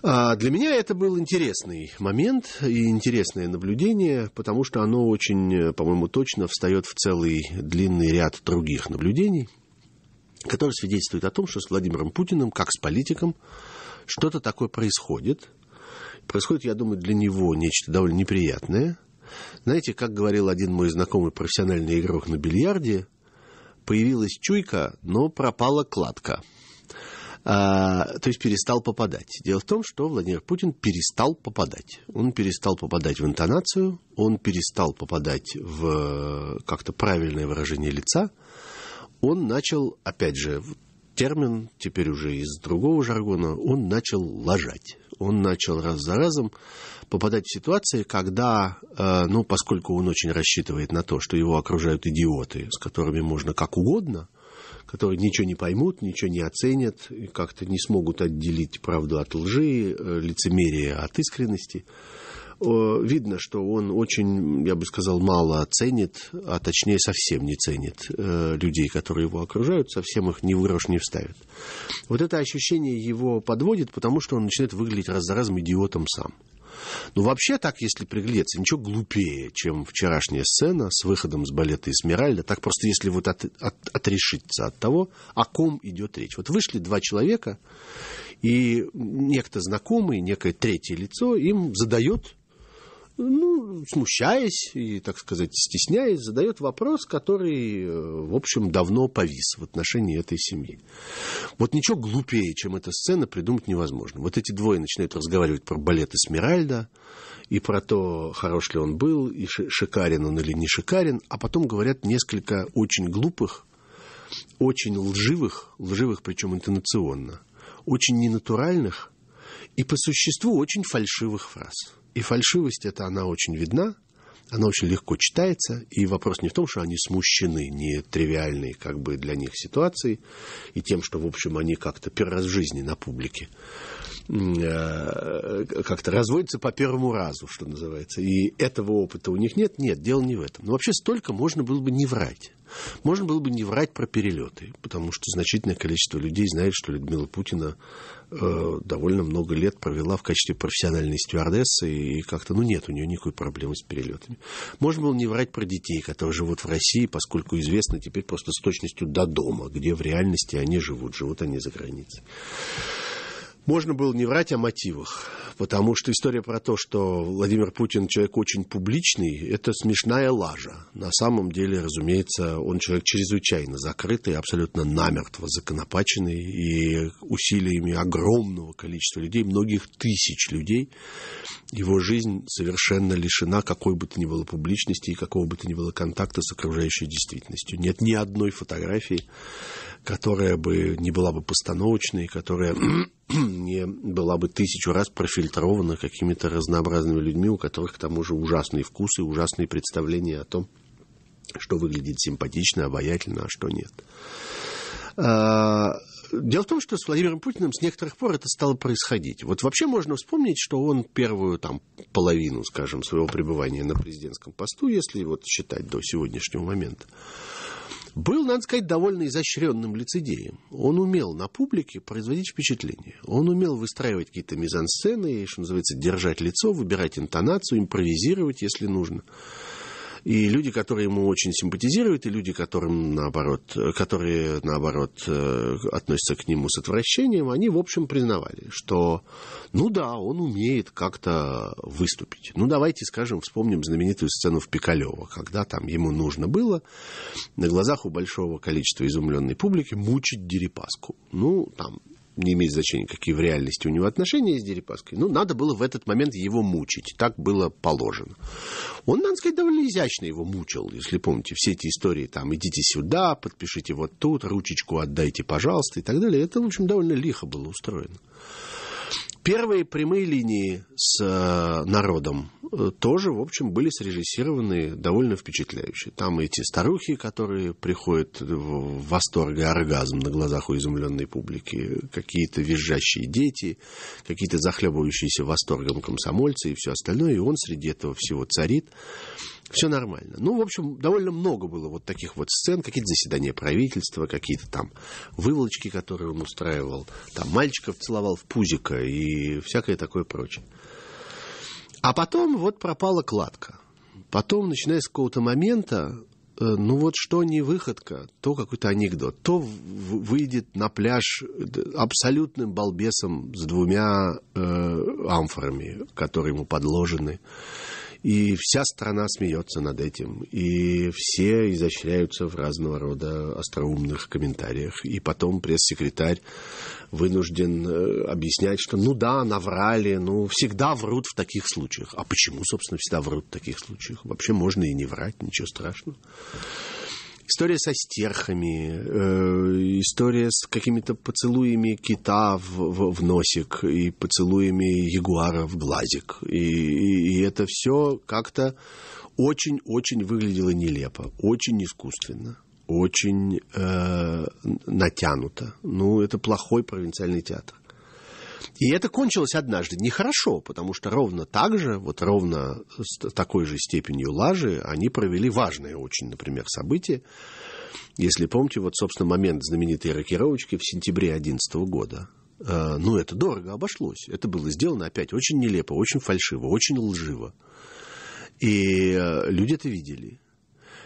А, для меня это был интересный момент и интересное наблюдение, потому что оно очень, э, по-моему, точно встает в целый длинный ряд других наблюдений, которые свидетельствуют о том, что с Владимиром Путиным, как с политиком, что-то такое происходит. Происходит, я думаю, для него нечто довольно неприятное. Знаете, как говорил один мой знакомый профессиональный игрок на бильярде, появилась чуйка, но пропала кладка – а, то есть перестал попадать. Дело в том, что Владимир Путин перестал попадать. Он перестал попадать в интонацию, он перестал попадать в э, как-то правильное выражение лица. Он начал, опять же, термин, теперь уже из другого жаргона, он начал лажать. Он начал раз за разом попадать в ситуации, когда, э, ну, поскольку он очень рассчитывает на то, что его окружают идиоты, с которыми можно как угодно – которые ничего не поймут, ничего не оценят, как-то не смогут отделить правду от лжи, э, лицемерие от искренности. Э, видно, что он очень, я бы сказал, мало ценит, а точнее совсем не ценит э, людей, которые его окружают, совсем их ни в грош не вставит. Вот это ощущение его подводит, потому что он начинает выглядеть раз за разом идиотом сам. Ну, вообще так, если приглядеться, ничего глупее, чем вчерашняя сцена с выходом с балета «Эсмеральда». Так просто, если вот от, от, отрешиться от того, о ком идет речь. Вот вышли два человека, и некто знакомый, некое третье лицо им задает ну, смущаясь и, так сказать, стесняясь, задает вопрос, который, э, в общем, давно повис в отношении этой семьи. Вот ничего глупее, чем эта сцена, придумать невозможно. Вот эти двое начинают разговаривать про балет Эсмеральда и про то, хорош ли он был, и шикарен он или не шикарен, а потом говорят несколько очень глупых, очень лживых, лживых причем интонационно, очень ненатуральных и по существу очень фальшивых фраз – и фальшивость эта, она очень видна, она очень легко читается, и вопрос не в том, что они смущены не тривиальной как бы для них ситуацией и тем, что, в общем, они как-то первый раз в жизни на публике э, как-то разводятся по первому разу, что называется, и этого опыта у них нет. Нет, дело не в этом. Но вообще столько можно было бы не врать. Можно было бы не врать про перелеты, потому что значительное количество людей знает, что Людмила Путина Э, довольно много лет провела в качестве профессиональной стюардессы, и как-то, ну, нет у нее никакой проблемы с перелетами. Можно было не врать про детей, которые живут в России, поскольку известно теперь просто с точностью до дома, где в реальности они живут, живут они за границей. Можно было не врать о мотивах, потому что история про то, что Владимир Путин человек очень публичный, это смешная лажа. На самом деле, разумеется, он человек чрезвычайно закрытый, абсолютно намертво законопаченный, и усилиями огромного количества людей, многих тысяч людей, его жизнь совершенно лишена какой бы то ни было публичности и какого бы то ни было контакта с окружающей действительностью. Нет ни одной фотографии которая бы не была бы постановочной, которая не была бы тысячу раз профильтрована какими-то разнообразными людьми, у которых к тому же ужасные вкусы, ужасные представления о том, что выглядит симпатично, обаятельно, а что нет. А, дело в том, что с Владимиром Путиным с некоторых пор это стало происходить. Вот вообще можно вспомнить, что он первую там, половину, скажем, своего пребывания на президентском посту, если вот считать до сегодняшнего момента, был, надо сказать, довольно изощренным лицедеем. Он умел на публике производить впечатление. Он умел выстраивать какие-то мизансцены, что называется, держать лицо, выбирать интонацию, импровизировать, если нужно. И люди, которые ему очень симпатизируют, и люди, которым наоборот, которые, наоборот, э, относятся к нему с отвращением, они, в общем, признавали, что, ну да, он умеет как-то выступить. Ну, давайте, скажем, вспомним знаменитую сцену в Пикалево, когда там ему нужно было на глазах у большого количества изумленной публики мучить Дерипаску. Ну, там, не имеет значения, какие в реальности у него отношения с Дерипаской, ну, надо было в этот момент его мучить. Так было положено. Он, надо сказать, довольно изящно его мучил, если помните, все эти истории, там, идите сюда, подпишите вот тут, ручечку отдайте, пожалуйста, и так далее. Это, в общем, довольно лихо было устроено. Первые прямые линии с э, народом э, тоже, в общем, были срежиссированы довольно впечатляюще. Там эти старухи, которые приходят в восторг и оргазм на глазах у изумленной публики, какие-то визжащие дети, какие-то захлебывающиеся восторгом комсомольцы и все остальное. И он среди этого всего царит все нормально. Ну, в общем, довольно много было вот таких вот сцен, какие-то заседания правительства, какие-то там выволочки, которые он устраивал, там мальчиков целовал в пузико и всякое такое прочее. А потом вот пропала кладка. Потом, начиная с какого-то момента, э, ну вот что не выходка, то какой-то анекдот. То выйдет на пляж э, абсолютным балбесом с двумя э, амфорами, которые ему подложены. И вся страна смеется над этим. И все изощряются в разного рода остроумных комментариях. И потом пресс-секретарь вынужден э, объяснять, что ну да, наврали, ну всегда врут в таких случаях. А почему, собственно, всегда врут в таких случаях? Вообще можно и не врать, ничего страшного. История со стерхами, э, история с какими-то поцелуями кита в, в, в носик и поцелуями ягуара в глазик. И, и, и это все как-то очень-очень выглядело нелепо, очень искусственно очень э, натянуто. Ну, это плохой провинциальный театр. И это кончилось однажды нехорошо, потому что ровно так же, вот ровно с такой же степенью лажи они провели важное очень, например, событие. Если помните, вот, собственно, момент знаменитой рокировочки в сентябре 2011 года. Э, ну, это дорого обошлось. Это было сделано опять очень нелепо, очень фальшиво, очень лживо. И э, люди это видели.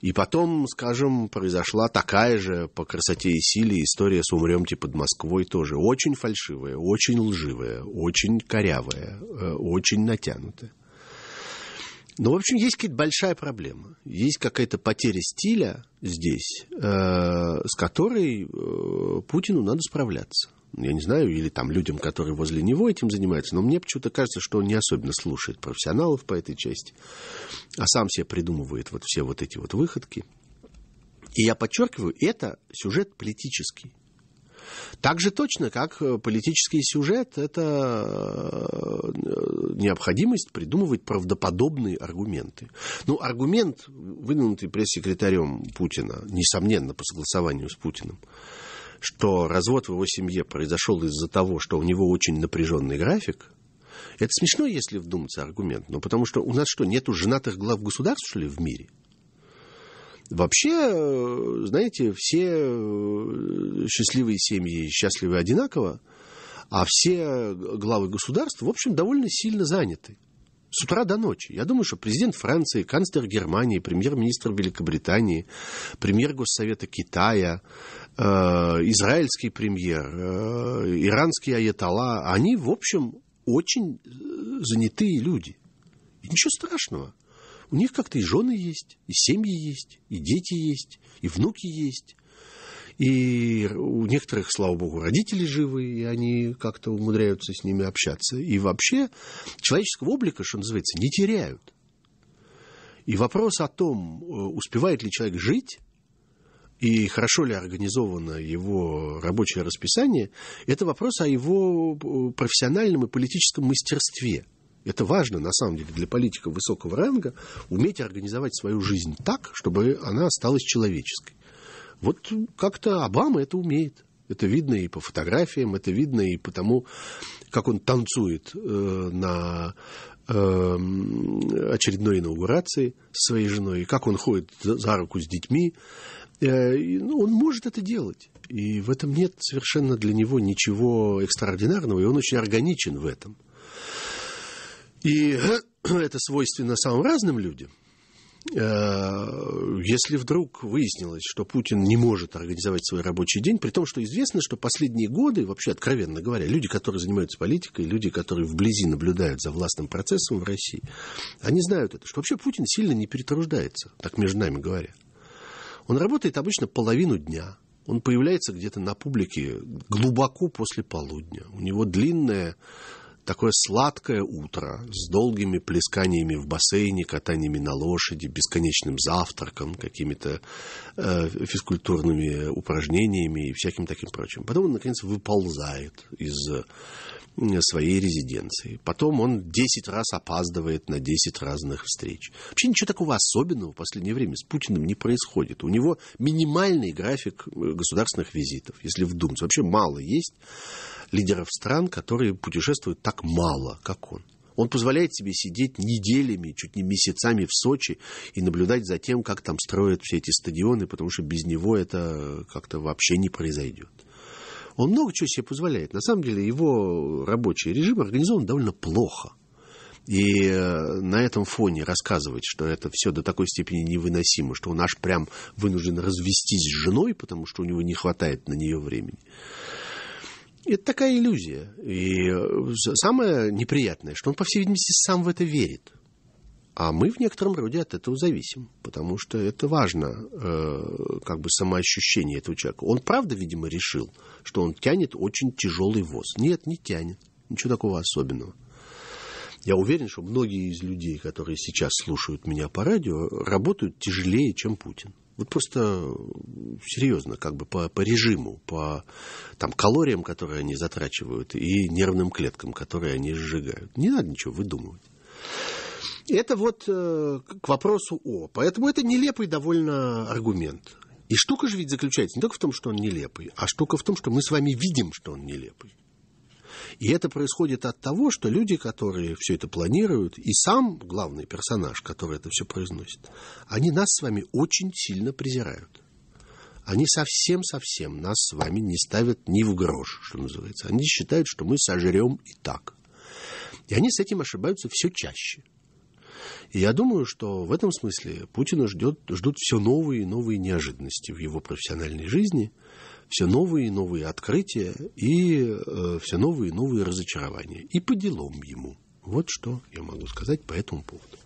И потом, скажем, произошла такая же по красоте и силе история с «Умремте под Москвой» тоже. Очень фальшивая, очень лживая, очень корявая, э, очень натянутая. Ну, в общем, есть какая-то большая проблема. Есть какая-то потеря стиля здесь, э, с которой э, Путину надо справляться я не знаю, или там людям, которые возле него этим занимаются, но мне почему-то кажется, что он не особенно слушает профессионалов по этой части, а сам себе придумывает вот все вот эти вот выходки. И я подчеркиваю, это сюжет политический. Так же точно, как э, политический сюжет – это э, необходимость придумывать правдоподобные аргументы. Ну, аргумент, выдвинутый пресс-секретарем Путина, несомненно, по согласованию с Путиным – что развод в его семье произошел из-за того, что у него очень напряженный график, это смешно, если вдуматься аргумент, но потому что у нас что, нету женатых глав государств, что ли, в мире? Вообще, э, знаете, все э, счастливые семьи счастливы одинаково, а все главы государств, в общем, довольно сильно заняты. С утра до ночи. Я думаю, что президент Франции, канцлер Германии, премьер-министр Великобритании, премьер Госсовета Китая, Э, израильский премьер, э, иранский аятолла, они, в общем, очень э, занятые люди. И ничего страшного. У них как-то и жены есть, и семьи есть, и дети есть, и внуки есть. И у некоторых, слава богу, родители живы, и они как-то умудряются с ними общаться. И вообще человеческого облика, что называется, не теряют. И вопрос о том, успевает ли человек жить, и хорошо ли организовано его рабочее расписание, это вопрос о его э, профессиональном и политическом мастерстве. Это важно, на самом деле, для политика высокого ранга уметь организовать свою жизнь так, чтобы она осталась человеческой. Вот как-то Обама это умеет. Это видно и по фотографиям, это видно и по тому, как он танцует э, на э, очередной инаугурации со своей женой, и как он ходит за руку с детьми. Э, ну, он может это делать. И в этом нет совершенно для него ничего экстраординарного, и он очень органичен в этом. И это свойственно самым разным людям. Э, если вдруг выяснилось, что Путин не может организовать свой рабочий день, при том, что известно, что последние годы, вообще откровенно говоря, люди, которые занимаются политикой, люди, которые вблизи наблюдают за властным процессом в России, они знают это, что вообще Путин сильно не перетруждается, так между нами говоря. Он работает обычно половину дня. Он появляется где-то на публике глубоко после полудня. У него длинное такое сладкое утро с долгими плесканиями в бассейне, катаниями на лошади, бесконечным завтраком, какими-то э, физкультурными упражнениями и всяким таким прочим. Потом он, наконец, выползает из своей резиденции. Потом он 10 раз опаздывает на 10 разных встреч. Вообще ничего такого особенного в последнее время с Путиным не происходит. У него минимальный график э, государственных визитов, если вдуматься. Вообще мало есть лидеров стран, которые путешествуют так мало, как он. Он позволяет себе сидеть неделями, чуть не месяцами в Сочи и наблюдать за тем, как там строят все эти стадионы, потому что без него это как-то вообще не произойдет. Он много чего себе позволяет. На самом деле его рабочий режим организован довольно плохо. И э, на этом фоне рассказывать, что это все до такой степени невыносимо, что он аж прям вынужден развестись с женой, потому что у него не хватает на нее времени. Это такая иллюзия. И э, самое неприятное, что он, по всей видимости, сам в это верит. А мы в некотором роде от этого зависим, потому что это важно, э, как бы самоощущение этого человека. Он правда, видимо, решил, что он тянет очень тяжелый воз. Нет, не тянет. Ничего такого особенного. Я уверен, что многие из людей, которые сейчас слушают меня по радио, работают тяжелее, чем Путин. Вот просто э, серьезно, как бы по, по режиму, по там, калориям, которые они затрачивают, и нервным клеткам, которые они сжигают. Не надо ничего выдумывать. Это вот э, к вопросу о. Поэтому это нелепый довольно аргумент. И штука же ведь заключается не только в том, что он нелепый, а штука в том, что мы с вами видим, что он нелепый. И это происходит от того, что люди, которые все это планируют, и сам главный персонаж, который это все произносит, они нас с вами очень сильно презирают. Они совсем-совсем нас с вами не ставят ни в грош, что называется. Они считают, что мы сожрем и так. И они с этим ошибаются все чаще – и я думаю, что в этом смысле Путина ждет, ждут все новые и новые неожиданности в его профессиональной жизни, все новые и новые открытия и э, все новые и новые разочарования. И по делам ему. Вот что я могу сказать по этому поводу.